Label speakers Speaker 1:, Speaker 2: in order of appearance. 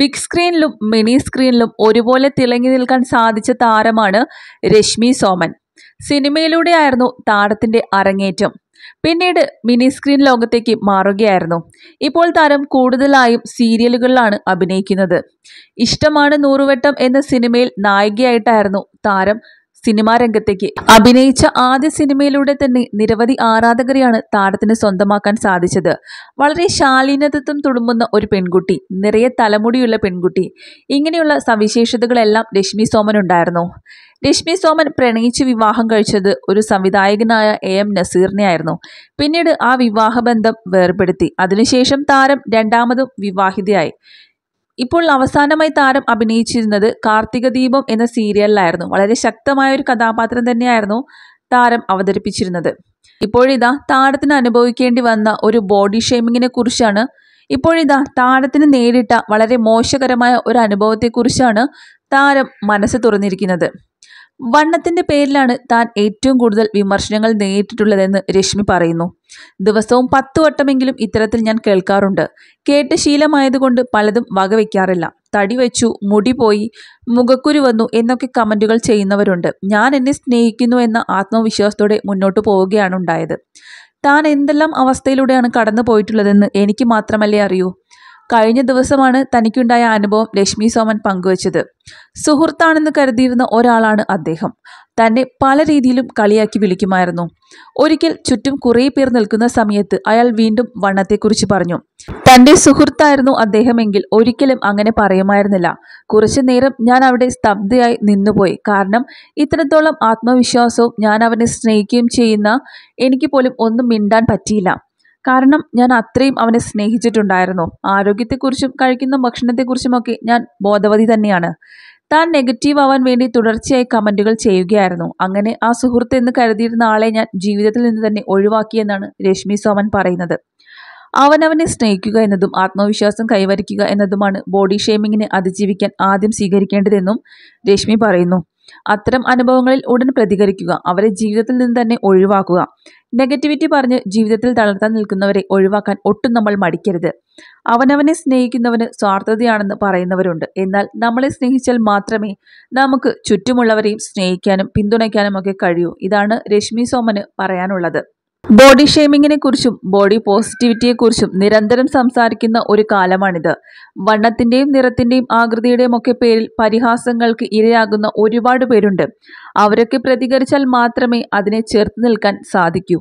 Speaker 1: big സ്ക്രീനിലും mini സ്ക്രീനിലും ഒരുപോലെ തിളങ്ങി നിൽക്കാൻ സാധിച്ച താരമാണ് രശ്മി സോമൻ സിനിമയിലൂടെയായിരുന്നു താരത്തിന്റെ അരങ്ങേറ്റം പിന്നീട് മിനി സ്ക്രീൻ ലോകത്തേക്ക് മാറുകയായിരുന്നു ഇപ്പോൾ താരം കൂടുതലായും സീരിയലുകളിലാണ് അഭിനയിക്കുന്നത് ഇഷ്ടമാണ് നൂറുവട്ടം എന്ന സിനിമയിൽ നായികയായിട്ടായിരുന്നു താരം സിനിമാ രംഗത്തേക്ക് അഭിനയിച്ച ആദ്യ സിനിമയിലൂടെ തന്നെ നിരവധി ആരാധകരെയാണ് താരത്തിന് സ്വന്തമാക്കാൻ സാധിച്ചത് വളരെ ശാലീനതത്വം തുടുമ്പുന്ന ഒരു പെൺകുട്ടി നിറയെ തലമുടിയുള്ള പെൺകുട്ടി ഇങ്ങനെയുള്ള സവിശേഷതകളെല്ലാം രശ്മി സോമൻ ഉണ്ടായിരുന്നു രശ്മി സോമൻ പ്രണയിച്ച് വിവാഹം കഴിച്ചത് ഒരു സംവിധായകനായ എ എം നസീറിനെ ആയിരുന്നു പിന്നീട് ആ വിവാഹബന്ധം വേർപെടുത്തി അതിനുശേഷം താരം രണ്ടാമതും വിവാഹിതയായി ഇപ്പോൾ അവസാനമായി താരം അഭിനയിച്ചിരുന്നത് കാർത്തിക ദീപം എന്ന സീരിയലിലായിരുന്നു വളരെ ശക്തമായ ഒരു കഥാപാത്രം തന്നെയായിരുന്നു താരം അവതരിപ്പിച്ചിരുന്നത് ഇപ്പോഴിതാ താരത്തിന് അനുഭവിക്കേണ്ടി വന്ന ഒരു ബോഡി ഷെയ്മിങ്ങിനെ കുറിച്ചാണ് ഇപ്പോഴിതാ താരത്തിന് നേരിട്ട വളരെ മോശകരമായ ഒരു അനുഭവത്തെക്കുറിച്ചാണ് താരം മനസ്സ് തുറന്നിരിക്കുന്നത് വണ്ണത്തിന്റെ പേരിലാണ് താൻ ഏറ്റവും കൂടുതൽ വിമർശനങ്ങൾ നേരിട്ടിട്ടുള്ളതെന്ന് രശ്മി പറയുന്നു ദിവസവും പത്ത് വട്ടമെങ്കിലും ഇത്തരത്തിൽ ഞാൻ കേൾക്കാറുണ്ട് കേട്ട് ശീലമായതുകൊണ്ട് പലതും വകവയ്ക്കാറില്ല തടി വെച്ചു മുടി പോയി മുഖക്കുരു വന്നു എന്നൊക്കെ കമൻറ്റുകൾ ചെയ്യുന്നവരുണ്ട് ഞാൻ എന്നെ സ്നേഹിക്കുന്നു എന്ന ആത്മവിശ്വാസത്തോടെ മുന്നോട്ട് പോവുകയാണ് ഉണ്ടായത് താൻ എന്തെല്ലാം അവസ്ഥയിലൂടെയാണ് കടന്നു പോയിട്ടുള്ളതെന്ന് എനിക്ക് മാത്രമല്ലേ അറിയൂ കഴിഞ്ഞ ദിവസമാണ് തനിക്കുണ്ടായ അനുഭവം ലക്ഷ്മി സോമൻ പങ്കുവച്ചത് സുഹൃത്താണെന്ന് കരുതിയിരുന്ന ഒരാളാണ് അദ്ദേഹം തന്നെ പല രീതിയിലും കളിയാക്കി വിളിക്കുമായിരുന്നു ഒരിക്കൽ ചുറ്റും കുറേ പേർ നിൽക്കുന്ന സമയത്ത് അയാൾ വീണ്ടും വണ്ണത്തെക്കുറിച്ച് പറഞ്ഞു തൻ്റെ സുഹൃത്തായിരുന്നു അദ്ദേഹമെങ്കിൽ ഒരിക്കലും അങ്ങനെ പറയുമായിരുന്നില്ല കുറച്ചു നേരം ഞാൻ അവിടെ സ്തബ്ധയായി നിന്നുപോയി കാരണം ഇത്രത്തോളം ആത്മവിശ്വാസവും ഞാൻ അവനെ സ്നേഹിക്കുകയും ചെയ്യുന്ന എനിക്ക് പോലും ഒന്നും മിണ്ടാൻ പറ്റിയില്ല കാരണം ഞാൻ അത്രയും അവനെ സ്നേഹിച്ചിട്ടുണ്ടായിരുന്നു ആരോഗ്യത്തെക്കുറിച്ചും കഴിക്കുന്ന ഭക്ഷണത്തെക്കുറിച്ചുമൊക്കെ ഞാൻ ബോധവതി തന്നെയാണ് താൻ നെഗറ്റീവ് ആവാൻ വേണ്ടി തുടർച്ചയായി കമൻറ്റുകൾ ചെയ്യുകയായിരുന്നു അങ്ങനെ ആ സുഹൃത്ത് എന്ന് കരുതിയിരുന്ന ആളെ ഞാൻ ജീവിതത്തിൽ നിന്ന് തന്നെ ഒഴിവാക്കിയെന്നാണ് രശ്മി സോമൻ പറയുന്നത് അവനവനെ സ്നേഹിക്കുക എന്നതും ആത്മവിശ്വാസം കൈവരിക്കുക എന്നതുമാണ് ബോഡി ഷേമിങ്ങിനെ അതിജീവിക്കാൻ ആദ്യം സ്വീകരിക്കേണ്ടതെന്നും രശ്മി പറയുന്നു അത്തരം അനുഭവങ്ങളിൽ ഉടൻ പ്രതികരിക്കുക അവരെ ജീവിതത്തിൽ നിന്ന് തന്നെ ഒഴിവാക്കുക നെഗറ്റിവിറ്റി പറഞ്ഞ് ജീവിതത്തിൽ തളർത്താൻ നിൽക്കുന്നവരെ ഒഴിവാക്കാൻ ഒട്ടും നമ്മൾ മടിക്കരുത് അവനവനെ സ്നേഹിക്കുന്നവന് സ്വാർത്ഥതയാണെന്ന് പറയുന്നവരുണ്ട് എന്നാൽ നമ്മളെ സ്നേഹിച്ചാൽ മാത്രമേ നമുക്ക് ചുറ്റുമുള്ളവരെയും സ്നേഹിക്കാനും പിന്തുണയ്ക്കാനും ഒക്കെ കഴിയൂ ഇതാണ് രശ്മി സോമന് പറയാനുള്ളത് ബോഡി ഷെയ്മിങ്ങിനെ കുറിച്ചും ബോഡി പോസിറ്റിവിറ്റിയെക്കുറിച്ചും നിരന്തരം സംസാരിക്കുന്ന ഒരു കാലമാണിത് വണ്ണത്തിൻ്റെയും നിറത്തിൻ്റെയും ആകൃതിയുടെയും ഒക്കെ പേരിൽ പരിഹാസങ്ങൾക്ക് ഇരയാകുന്ന ഒരുപാട് പേരുണ്ട് അവരൊക്കെ പ്രതികരിച്ചാൽ മാത്രമേ അതിനെ ചെറുത്തു നിൽക്കാൻ സാധിക്കൂ